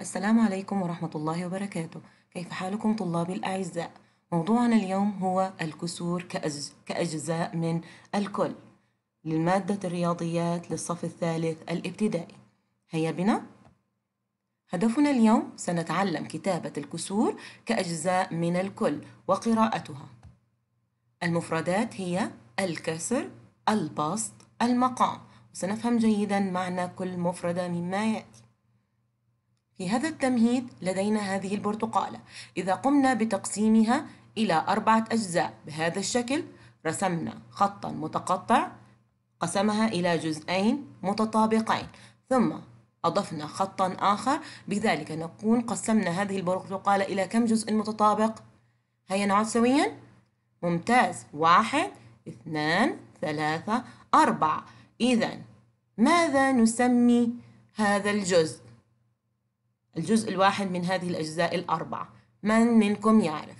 السلام عليكم ورحمة الله وبركاته كيف حالكم طلابي الأعزاء؟ موضوعنا اليوم هو الكسور كأجز... كأجزاء من الكل للمادة الرياضيات للصف الثالث الابتدائي هيا بنا هدفنا اليوم سنتعلم كتابة الكسور كأجزاء من الكل وقراءتها المفردات هي الكسر البسط المقام سنفهم جيدا معنى كل مفردة مما يأتي في هذا التمهيد لدينا هذه البرتقالة إذا قمنا بتقسيمها إلى أربعة أجزاء بهذا الشكل رسمنا خطا متقطع قسمها إلى جزئين متطابقين ثم أضفنا خطا آخر بذلك نكون قسمنا هذه البرتقالة إلى كم جزء متطابق؟ هيا نعد سويا ممتاز واحد اثنان ثلاثة أربعة إذا ماذا نسمي هذا الجزء؟ الجزء الواحد من هذه الأجزاء الأربعة من منكم يعرف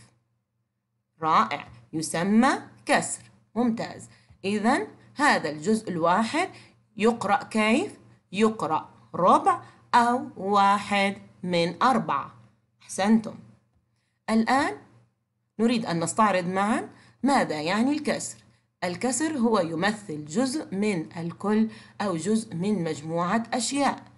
رائع يسمى كسر ممتاز إذا هذا الجزء الواحد يقرأ كيف؟ يقرأ ربع أو واحد من أربعة أحسنتم الآن نريد أن نستعرض معا ماذا يعني الكسر الكسر هو يمثل جزء من الكل أو جزء من مجموعة أشياء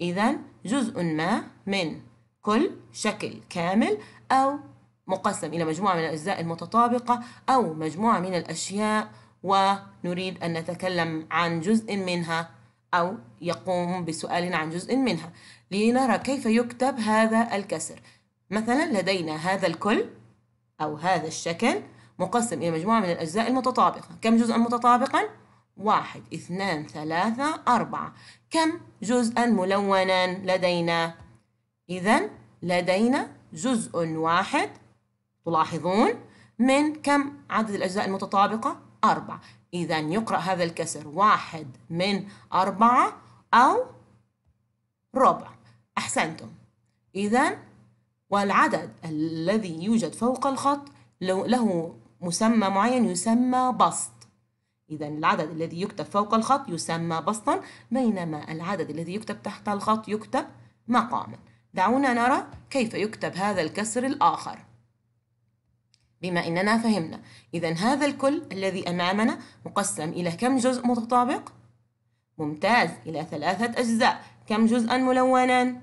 إذا جزء ما من كل شكل كامل أو مقسم إلى مجموعة من الأجزاء المتطابقة أو مجموعة من الأشياء ونريد أن نتكلم عن جزء منها أو يقوم بسؤال عن جزء منها لنرى كيف يكتب هذا الكسر مثلا لدينا هذا الكل أو هذا الشكل مقسم إلى مجموعة من الأجزاء المتطابقة كم جزءا متطابقا؟ واحد اثنان ثلاثة أربعة كم جزءا ملونا لدينا؟ إذا لدينا جزء واحد تلاحظون من كم عدد الأجزاء المتطابقة؟ أربعة إذا يقرأ هذا الكسر واحد من أربعة أو ربع أحسنتم إذا والعدد الذي يوجد فوق الخط له مسمى معين يسمى بسط إذا العدد الذي يكتب فوق الخط يسمى بسطا بينما العدد الذي يكتب تحت الخط يكتب مقاما دعونا نرى كيف يكتب هذا الكسر الآخر بما إننا فهمنا إذا هذا الكل الذي أمامنا مقسم إلى كم جزء متطابق؟ ممتاز إلى ثلاثة أجزاء كم جزءا ملونا؟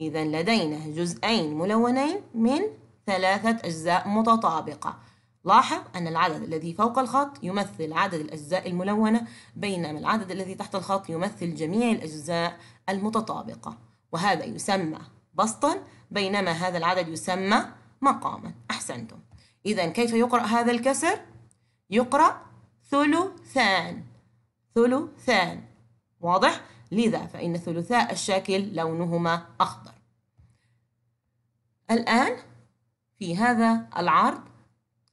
إذا لدينا جزئين ملونين من ثلاثة أجزاء متطابقة لاحظ أن العدد الذي فوق الخط يمثل عدد الأجزاء الملونة بينما العدد الذي تحت الخط يمثل جميع الأجزاء المتطابقة وهذا يسمى بسطا بينما هذا العدد يسمى مقاما أحسنتم إذا كيف يقرأ هذا الكسر؟ يقرأ ثلثان ثلثان واضح؟ لذا فإن ثلثاء الشاكل لونهما أخضر الآن في هذا العرض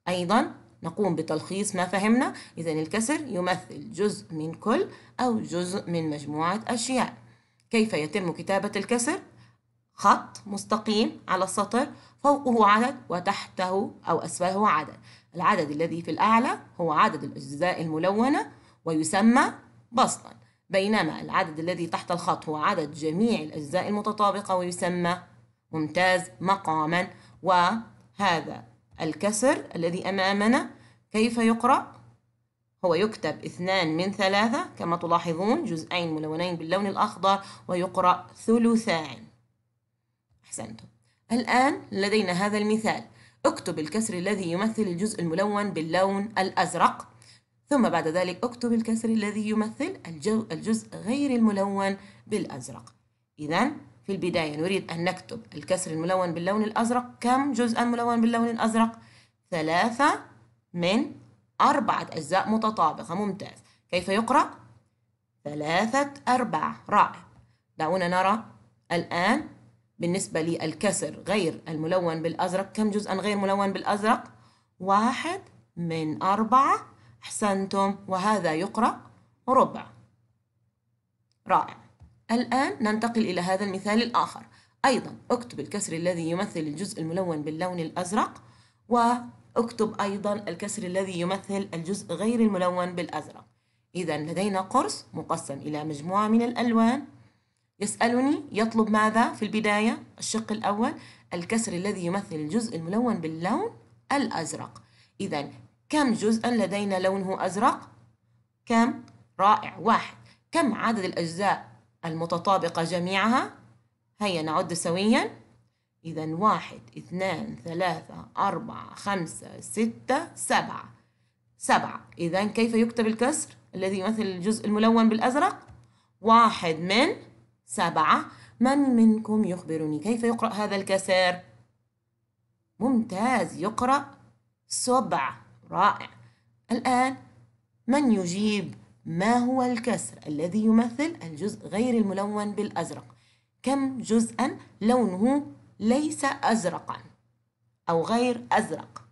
أيضا نقوم بتلخيص ما فهمنا إذا الكسر يمثل جزء من كل أو جزء من مجموعة أشياء كيف يتم كتابة الكسر؟ خط مستقيم على السطر فوقه عدد وتحته أو أسفله عدد العدد الذي في الأعلى هو عدد الأجزاء الملونة ويسمى بسطا بينما العدد الذي تحت الخط هو عدد جميع الأجزاء المتطابقة ويسمى ممتاز مقاما وهذا الكسر الذي أمامنا كيف يقرأ؟ هو يكتب اثنان من ثلاثة كما تلاحظون جزئين ملونين باللون الأخضر ويقرأ ثلثان أحسنتم الآن لدينا هذا المثال اكتب الكسر الذي يمثل الجزء الملون باللون الأزرق ثم بعد ذلك اكتب الكسر الذي يمثل الجزء غير الملون بالأزرق إذا في البداية نريد يعني أن نكتب الكسر الملون باللون الأزرق كم جزءا ملون باللون الأزرق؟ ثلاثة من أربعة أجزاء متطابقة ممتاز كيف يقرأ؟ ثلاثة أرباع رائع دعونا نرى الآن بالنسبة للكسر غير الملون بالأزرق كم جزءا غير ملون بالأزرق؟ واحد من أربعة أحسنتم وهذا يقرأ ربع رائع الآن ننتقل إلى هذا المثال الآخر أيضا اكتب الكسر الذي يمثل الجزء الملون باللون الأزرق واكتب أيضا الكسر الذي يمثل الجزء غير الملون بالأزرق إذا لدينا قرص مقسم إلى مجموعة من الألوان يسألني يطلب ماذا في البداية الشق الأول الكسر الذي يمثل الجزء الملون باللون الأزرق إذا كم جزءا لدينا لونه أزرق؟ كم؟ رائع واحد كم عدد الأجزاء المتطابقة جميعها هيا نعد سويا إذا واحد اثنان ثلاثة أربعة خمسة ستة سبعة سبعة إذا كيف يكتب الكسر الذي يمثل الجزء الملون بالأزرق واحد من سبعة من منكم يخبرني كيف يقرأ هذا الكسر ممتاز يقرأ سبعة رائع الآن من يجيب ما هو الكسر الذي يمثل الجزء غير الملون بالأزرق كم جزءا لونه ليس أزرقا أو غير أزرق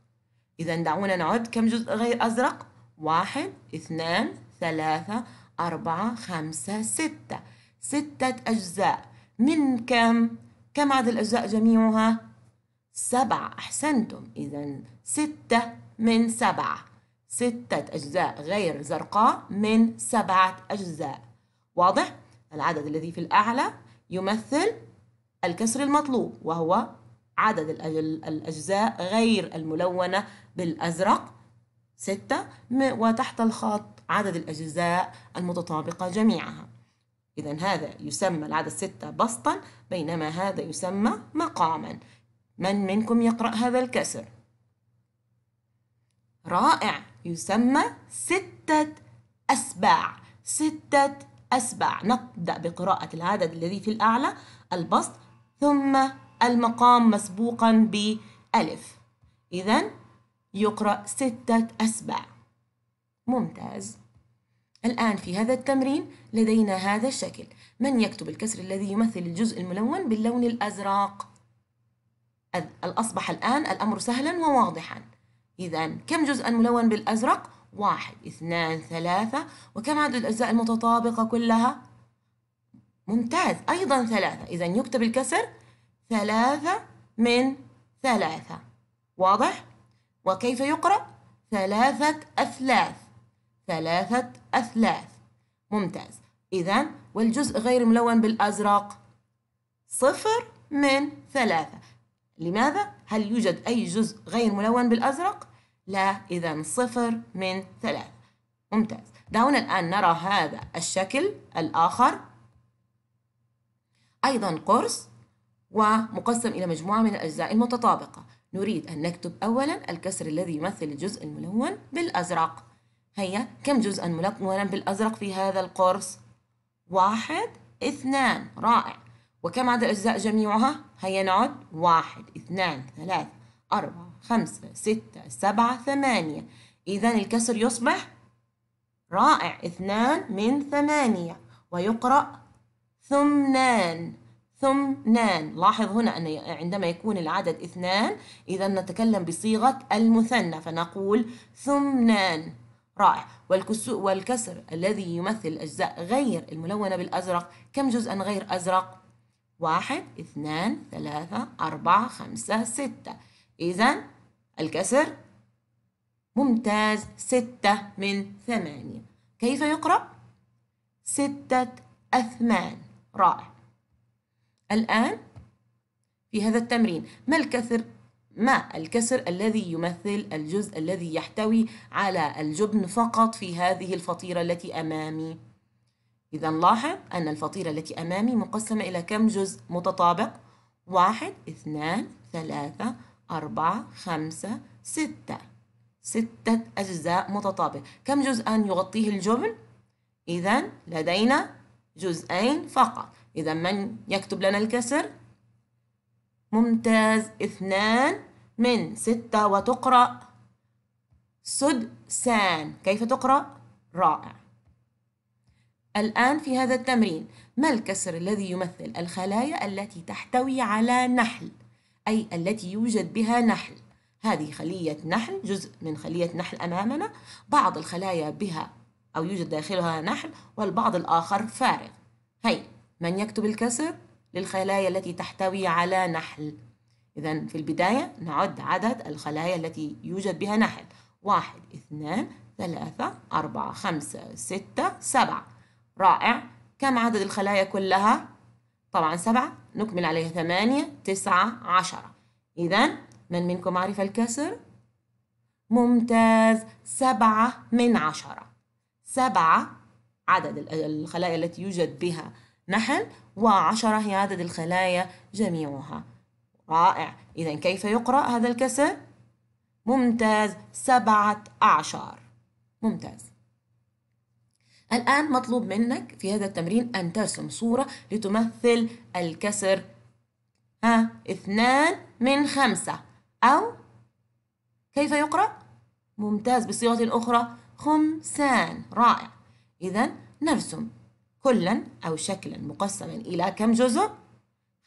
إذا دعونا نعد كم جزء غير أزرق واحد اثنان ثلاثة أربعة خمسة ستة ستة أجزاء من كم؟ كم عدد الأجزاء جميعها؟ سبعة أحسنتم إذا ستة من سبعة ستة أجزاء غير زرقاء من سبعة أجزاء واضح؟ العدد الذي في الأعلى يمثل الكسر المطلوب وهو عدد الأجزاء غير الملونة بالأزرق ستة وتحت الخط عدد الأجزاء المتطابقة جميعها إذا هذا يسمى العدد ستة بسطا بينما هذا يسمى مقاما من منكم يقرأ هذا الكسر؟ رائع يسمى ستة أسباع ستة أسباع نبدأ بقراءة العدد الذي في الأعلى البسط ثم المقام مسبوقا بألف إذا يقرأ ستة أسباع ممتاز الآن في هذا التمرين لدينا هذا الشكل من يكتب الكسر الذي يمثل الجزء الملون باللون الأزرق أصبح الآن الأمر سهلا وواضحا إذا كم جزء ملون بالأزرق؟ واحد اثنان ثلاثة وكم عدد الأجزاء المتطابقة كلها؟ ممتاز أيضا ثلاثة إذا يكتب الكسر ثلاثة من ثلاثة واضح؟ وكيف يقرأ؟ ثلاثة أثلاث ثلاثة أثلاث ممتاز إذا والجزء غير ملون بالأزرق صفر من ثلاثة لماذا؟ هل يوجد أي جزء غير ملون بالأزرق؟ لا إذا صفر من ثلاث ممتاز دعونا الآن نرى هذا الشكل الآخر أيضا قرص ومقسم إلى مجموعة من الأجزاء المتطابقة نريد أن نكتب أولا الكسر الذي يمثل الجزء الملون بالأزرق هيا كم جزءا ملونا بالأزرق في هذا القرص؟ واحد اثنان رائع وكم عدد الأجزاء جميعها؟ هيا نعد واحد اثنان ثلاثة أربعة خمسة ستة سبعة ثمانية إذا الكسر يصبح رائع اثنان من ثمانية ويقرأ ثمنان ثمنان لاحظ هنا أن عندما يكون العدد اثنان إذا نتكلم بصيغة المثنى فنقول ثمنان رائع والكسر الذي يمثل الأجزاء غير الملونة بالأزرق كم جزءا غير أزرق؟ واحد اثنان ثلاثة أربعة خمسة ستة إذا الكسر ممتاز ستة من ثمانية كيف يقرأ؟ ستة أثمان رائع الآن في هذا التمرين ما الكسر ما الكسر الذي يمثل الجزء الذي يحتوي على الجبن فقط في هذه الفطيرة التي أمامي؟ إذا لاحظ أن الفطيرة التي أمامي مقسمة إلى كم جزء متطابق؟ واحد اثنان ثلاثة أربعة خمسة ستة ستة أجزاء متطابقة كم جزءا يغطيه الجبن؟ إذا لدينا جزئين فقط إذا من يكتب لنا الكسر؟ ممتاز اثنان من ستة وتقرأ سدسان كيف تقرأ؟ رائع الآن في هذا التمرين ما الكسر الذي يمثل الخلايا التي تحتوي على نحل أي التي يوجد بها نحل هذه خلية نحل جزء من خلية نحل أمامنا بعض الخلايا بها أو يوجد داخلها نحل والبعض الآخر فارغ هي من يكتب الكسر للخلايا التي تحتوي على نحل إذا في البداية نعد عدد الخلايا التي يوجد بها نحل واحد اثنان ثلاثة أربعة خمسة ستة سبعة رائع كم عدد الخلايا كلها؟ طبعا سبعة نكمل عليها ثمانية تسعة عشرة إذا من منكم عرف الكسر؟ ممتاز سبعة من عشرة سبعة عدد الخلايا التي يوجد بها نحل وعشرة هي عدد الخلايا جميعها رائع إذا كيف يقرأ هذا الكسر؟ ممتاز سبعة أعشار ممتاز الآن مطلوب منك في هذا التمرين أن ترسم صورة لتمثل الكسر ها اثنان من خمسة أو كيف يقرأ؟ ممتاز بصيغة أخرى خمسان رائع إذا نرسم كلا أو شكلا مقسما إلى كم جزء؟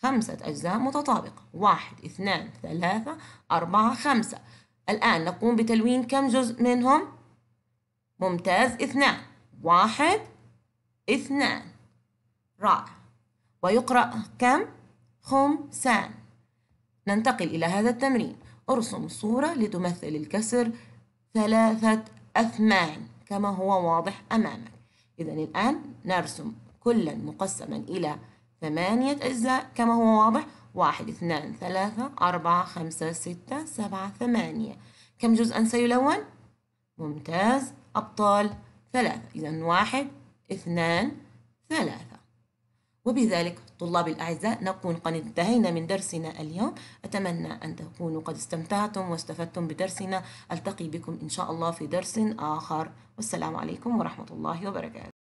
خمسة أجزاء متطابقة واحد اثنان ثلاثة أربعة خمسة الآن نقوم بتلوين كم جزء منهم؟ ممتاز اثنان واحد اثنان رائع ويقرأ كم؟ خمسان ننتقل إلى هذا التمرين ارسم صورة لتمثل الكسر ثلاثة أثمان كما هو واضح أمامك إذا الآن نرسم كلا مقسما إلى ثمانية أجزاء كما هو واضح واحد اثنان ثلاثة أربعة خمسة ستة سبعة ثمانية كم جزءا سيلون؟ ممتاز أبطال ثلاثة إذا واحد اثنان ثلاثة وبذلك طلاب الأعزاء نكون قد انتهينا من درسنا اليوم أتمنى أن تكونوا قد استمتعتم واستفدتم بدرسنا ألتقي بكم إن شاء الله في درس آخر والسلام عليكم ورحمة الله وبركاته